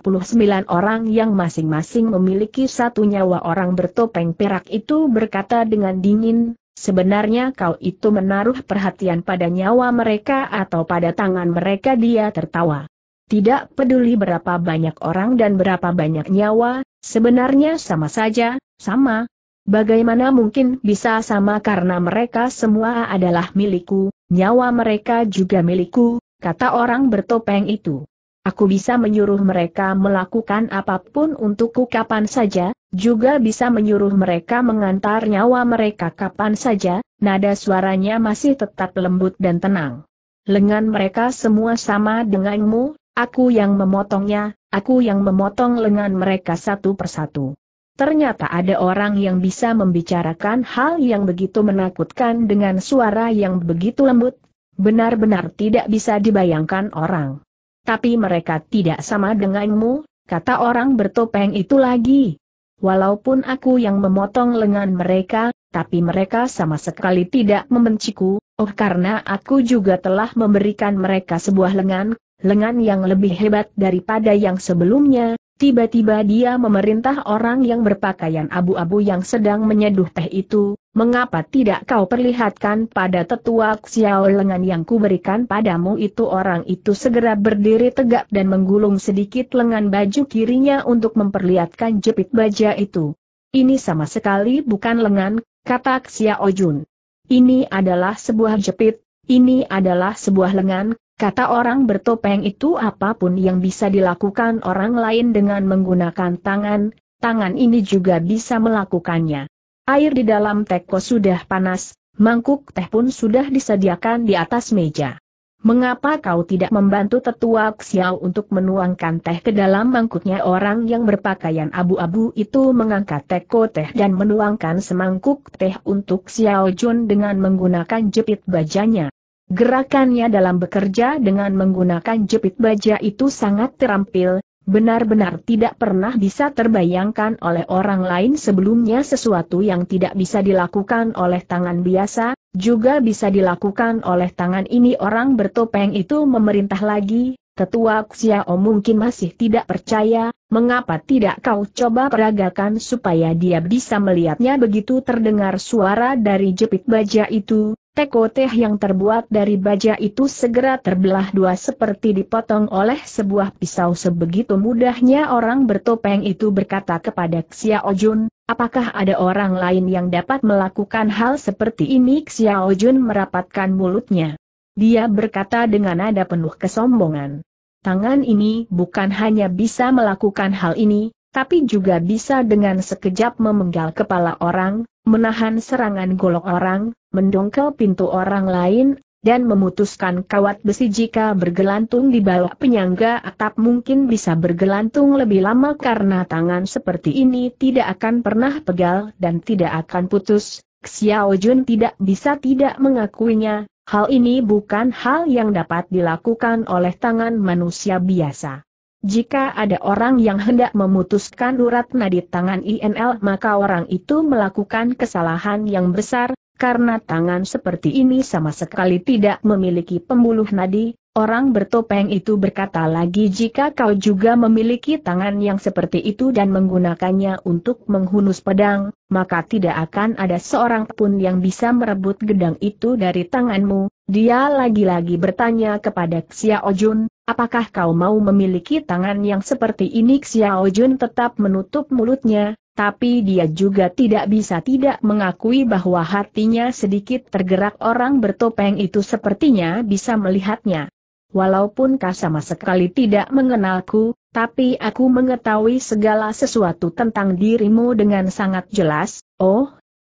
orang yang masing-masing memiliki satu nyawa orang bertopeng perak itu berkata dengan dingin, Sebenarnya kau itu menaruh perhatian pada nyawa mereka atau pada tangan mereka dia tertawa. Tidak peduli berapa banyak orang dan berapa banyak nyawa, sebenarnya sama saja, sama. Bagaimana mungkin bisa sama karena mereka semua adalah milikku, nyawa mereka juga milikku, kata orang bertopeng itu. Aku bisa menyuruh mereka melakukan apapun untukku kapan saja, juga bisa menyuruh mereka mengantar nyawa mereka kapan saja, nada suaranya masih tetap lembut dan tenang. Lengan mereka semua sama denganmu, aku yang memotongnya, aku yang memotong lengan mereka satu persatu. Ternyata ada orang yang bisa membicarakan hal yang begitu menakutkan dengan suara yang begitu lembut, benar-benar tidak bisa dibayangkan orang. Tapi mereka tidak sama denganmu, kata orang bertopeng itu lagi. Walaupun aku yang memotong lengan mereka, tapi mereka sama sekali tidak membenciku, oh karena aku juga telah memberikan mereka sebuah lengan, lengan yang lebih hebat daripada yang sebelumnya, tiba-tiba dia memerintah orang yang berpakaian abu-abu yang sedang menyeduh teh itu, mengapa tidak kau perlihatkan pada tetua Xiao lengan yang kuberikan padamu itu orang itu segera berdiri tegak dan menggulung sedikit lengan baju kirinya untuk memperlihatkan jepit baja itu. Ini sama sekali bukan lengan, kata Xiao Jun. Ini adalah sebuah jepit, ini adalah sebuah lengan, Kata orang bertopeng itu apapun yang bisa dilakukan orang lain dengan menggunakan tangan, tangan ini juga bisa melakukannya. Air di dalam teko sudah panas, mangkuk teh pun sudah disediakan di atas meja. Mengapa kau tidak membantu tetua Xiao untuk menuangkan teh ke dalam mangkuknya orang yang berpakaian abu-abu itu mengangkat teko teh dan menuangkan semangkuk teh untuk Xiao Jun dengan menggunakan jepit bajanya. Gerakannya dalam bekerja dengan menggunakan jepit baja itu sangat terampil, benar-benar tidak pernah bisa terbayangkan oleh orang lain sebelumnya sesuatu yang tidak bisa dilakukan oleh tangan biasa, juga bisa dilakukan oleh tangan ini orang bertopeng itu memerintah lagi, Ketua Xiao mungkin masih tidak percaya, mengapa tidak kau coba peragakan supaya dia bisa melihatnya begitu terdengar suara dari jepit baja itu, Teko teh yang terbuat dari baja itu segera terbelah dua seperti dipotong oleh sebuah pisau sebegitu mudahnya orang bertopeng itu berkata kepada Xiao Jun, apakah ada orang lain yang dapat melakukan hal seperti ini Xiao Jun merapatkan mulutnya. Dia berkata dengan nada penuh kesombongan. Tangan ini bukan hanya bisa melakukan hal ini, tapi juga bisa dengan sekejap memenggal kepala orang, menahan serangan golok orang, mendongkel pintu orang lain, dan memutuskan kawat besi jika bergelantung di bawah penyangga atap mungkin bisa bergelantung lebih lama karena tangan seperti ini tidak akan pernah pegal dan tidak akan putus. Xiao Jun tidak bisa tidak mengakuinya, hal ini bukan hal yang dapat dilakukan oleh tangan manusia biasa. Jika ada orang yang hendak memutuskan urat nadi tangan INL maka orang itu melakukan kesalahan yang besar, karena tangan seperti ini sama sekali tidak memiliki pembuluh nadi, orang bertopeng itu berkata lagi jika kau juga memiliki tangan yang seperti itu dan menggunakannya untuk menghunus pedang, maka tidak akan ada seorang pun yang bisa merebut gedang itu dari tanganmu. Dia lagi-lagi bertanya kepada Xiao Jun, apakah kau mau memiliki tangan yang seperti ini Xiao Jun tetap menutup mulutnya, tapi dia juga tidak bisa tidak mengakui bahwa hatinya sedikit tergerak orang bertopeng itu sepertinya bisa melihatnya. Walaupun kau sama sekali tidak mengenalku, tapi aku mengetahui segala sesuatu tentang dirimu dengan sangat jelas, oh,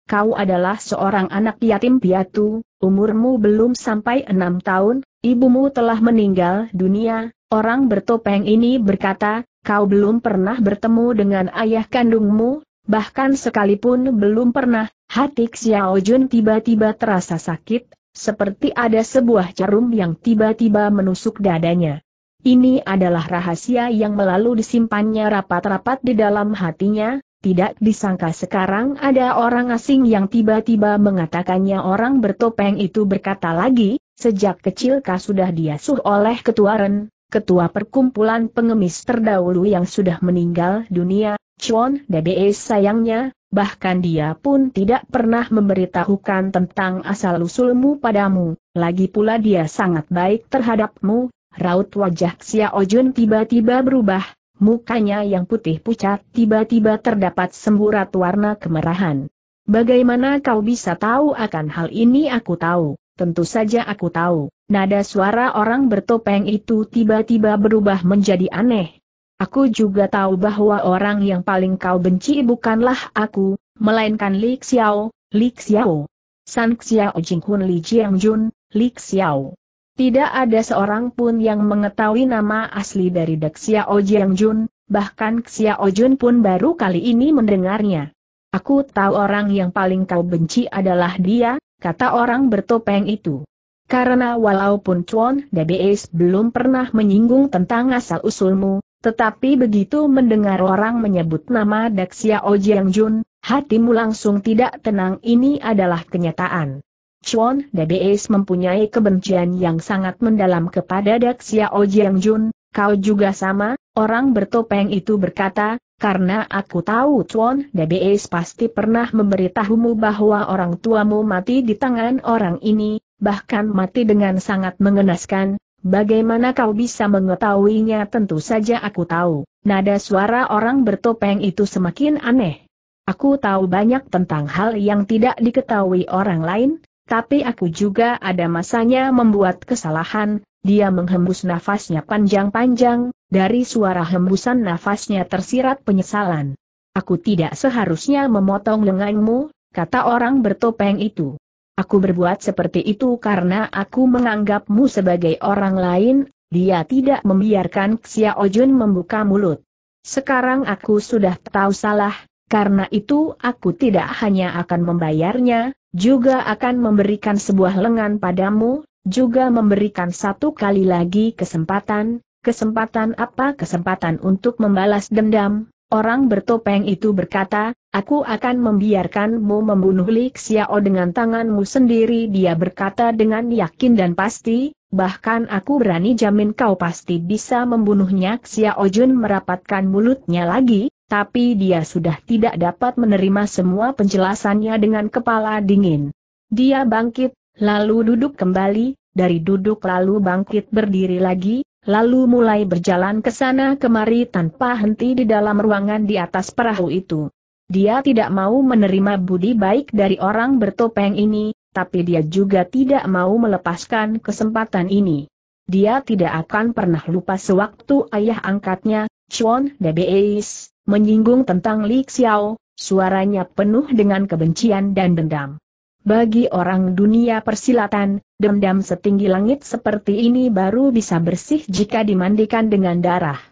kau adalah seorang anak yatim piatu, umurmu belum sampai enam tahun, ibumu telah meninggal dunia, orang bertopeng ini berkata, kau belum pernah bertemu dengan ayah kandungmu, bahkan sekalipun belum pernah, hati Xiao Jun tiba-tiba terasa sakit, seperti ada sebuah jarum yang tiba-tiba menusuk dadanya. Ini adalah rahasia yang melalui disimpannya rapat-rapat di dalam hatinya, tidak disangka sekarang ada orang asing yang tiba-tiba mengatakannya orang bertopeng itu berkata lagi, sejak kecil kau sudah diasuh oleh ketua Ren, ketua perkumpulan pengemis terdahulu yang sudah meninggal dunia, Chuan Dede sayangnya, bahkan dia pun tidak pernah memberitahukan tentang asal-usulmu padamu, lagi pula dia sangat baik terhadapmu, raut wajah Xiao Jun tiba-tiba berubah, mukanya yang putih pucat tiba-tiba terdapat semburat warna kemerahan. Bagaimana kau bisa tahu akan hal ini aku tahu, tentu saja aku tahu. Nada suara orang bertopeng itu tiba-tiba berubah menjadi aneh. Aku juga tahu bahwa orang yang paling kau benci bukanlah aku, melainkan Li Xiao, Li Xiao. San Xiao Jinghun Li Jiang Jun, Li Xiao. Tidak ada seorang pun yang mengetahui nama asli dari Dek Xiao Jiang Jun, bahkan Xiao Jun pun baru kali ini mendengarnya. Aku tahu orang yang paling kau benci adalah dia, kata orang bertopeng itu. Karena walaupun Chuan Dbs belum pernah menyinggung tentang asal-usulmu, tetapi begitu mendengar orang menyebut nama Daxia Ojiang Jun, hatimu langsung tidak tenang ini adalah kenyataan. Chuan Dbs mempunyai kebencian yang sangat mendalam kepada Daxia Ojiang Jun, kau juga sama, orang bertopeng itu berkata, karena aku tahu Chuan Dbs pasti pernah memberitahumu bahwa orang tuamu mati di tangan orang ini, bahkan mati dengan sangat mengenaskan, bagaimana kau bisa mengetahuinya tentu saja aku tahu. Nada suara orang bertopeng itu semakin aneh. Aku tahu banyak tentang hal yang tidak diketahui orang lain, tapi aku juga ada masanya membuat kesalahan, dia menghembus nafasnya panjang-panjang, dari suara hembusan nafasnya tersirat penyesalan. Aku tidak seharusnya memotong lenganmu, kata orang bertopeng itu. Aku berbuat seperti itu karena aku menganggapmu sebagai orang lain, dia tidak membiarkan Xiao Jun membuka mulut. Sekarang aku sudah tahu salah, karena itu aku tidak hanya akan membayarnya, juga akan memberikan sebuah lengan padamu, juga memberikan satu kali lagi kesempatan, kesempatan apa kesempatan untuk membalas dendam, orang bertopeng itu berkata, Aku akan membiarkanmu membunuh Li Xiao dengan tanganmu sendiri dia berkata dengan yakin dan pasti, bahkan aku berani jamin kau pasti bisa membunuhnya Xiao Jun merapatkan mulutnya lagi, tapi dia sudah tidak dapat menerima semua penjelasannya dengan kepala dingin. Dia bangkit, lalu duduk kembali, dari duduk lalu bangkit berdiri lagi, lalu mulai berjalan ke sana kemari tanpa henti di dalam ruangan di atas perahu itu. Dia tidak mau menerima budi baik dari orang bertopeng ini, tapi dia juga tidak mau melepaskan kesempatan ini. Dia tidak akan pernah lupa sewaktu ayah angkatnya, Chuan Debeis, menyinggung tentang Li Xiao, suaranya penuh dengan kebencian dan dendam. Bagi orang dunia persilatan, dendam setinggi langit seperti ini baru bisa bersih jika dimandikan dengan darah.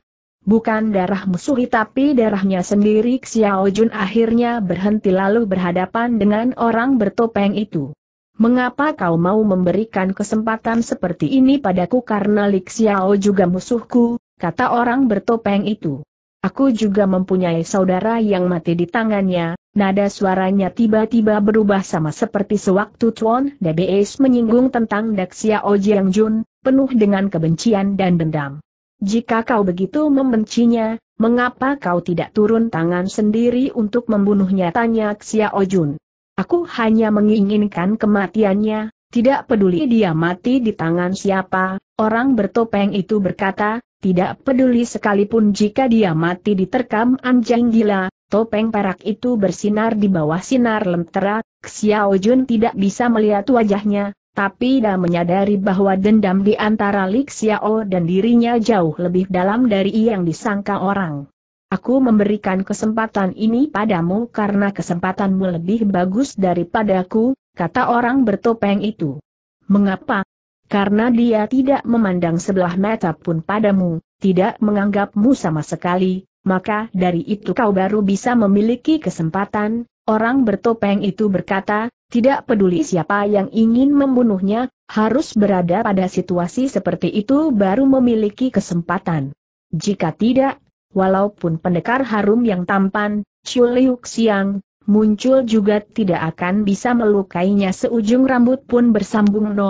Bukan darah musuh tapi darahnya sendiri Xiao Jun akhirnya berhenti lalu berhadapan dengan orang bertopeng itu. Mengapa kau mau memberikan kesempatan seperti ini padaku karena Li Xiao juga musuhku, kata orang bertopeng itu. Aku juga mempunyai saudara yang mati di tangannya, nada suaranya tiba-tiba berubah sama seperti sewaktu Chuan DBS menyinggung tentang Daxia Ojiang Jun, penuh dengan kebencian dan dendam. Jika kau begitu membencinya, mengapa kau tidak turun tangan sendiri untuk membunuhnya? Tanya Xiao Jun. Aku hanya menginginkan kematiannya, tidak peduli dia mati di tangan siapa, orang bertopeng itu berkata, tidak peduli sekalipun jika dia mati diterkam anjing gila, topeng perak itu bersinar di bawah sinar lentera, Xiao Jun tidak bisa melihat wajahnya, tapi dia menyadari bahwa dendam di antara Lik Xiao dan dirinya jauh lebih dalam dari yang disangka orang. Aku memberikan kesempatan ini padamu karena kesempatanmu lebih bagus daripadaku, kata orang bertopeng itu. Mengapa? Karena dia tidak memandang sebelah mata pun padamu, tidak menganggapmu sama sekali, maka dari itu kau baru bisa memiliki kesempatan, orang bertopeng itu berkata, tidak peduli siapa yang ingin membunuhnya, harus berada pada situasi seperti itu baru memiliki kesempatan. Jika tidak, walaupun pendekar harum yang tampan, Chu Liu Xiang, muncul juga tidak akan bisa melukainya seujung rambut pun bersambung 08.